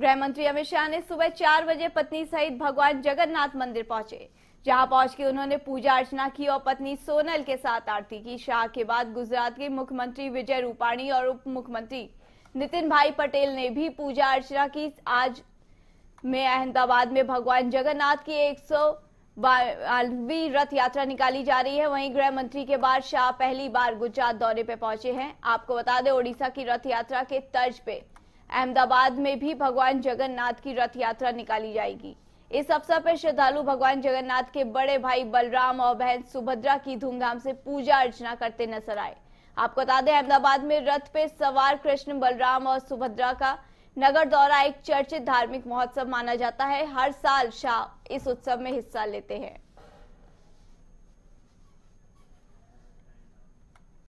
गृह मंत्री अमित शाह ने सुबह चार बजे पत्नी सहित भगवान जगन्नाथ मंदिर पहुंचे जहां पहुंच के उन्होंने पूजा अर्चना की और पत्नी सोनल के साथ आरती की शाह के बाद गुजरात के मुख्यमंत्री विजय रूपाणी और उप मुख्यमंत्री नितिन भाई पटेल ने भी पूजा अर्चना की आज में अहमदाबाद में भगवान जगन्नाथ की एक सौ रथ यात्रा निकाली जा रही है वहीं गृह मंत्री के बाद शाह पहली बार गुजरात दौरे पर पहुंचे हैं आपको बता दें ओडिशा की रथ यात्रा के तर्ज पे अहमदाबाद में भी भगवान जगन्नाथ की रथ यात्रा निकाली जाएगी इस अवसर पर श्रद्धालु भगवान जगन्नाथ के बड़े भाई बलराम और बहन सुभद्रा की धूमधाम से पूजा अर्चना करते नजर आए आपको बता दें अहमदाबाद में रथ पे सवार कृष्ण बलराम और सुभद्रा का नगर दौरा एक चर्चित धार्मिक महोत्सव माना जाता है हर साल शाह इस उत्सव में हिस्सा लेते हैं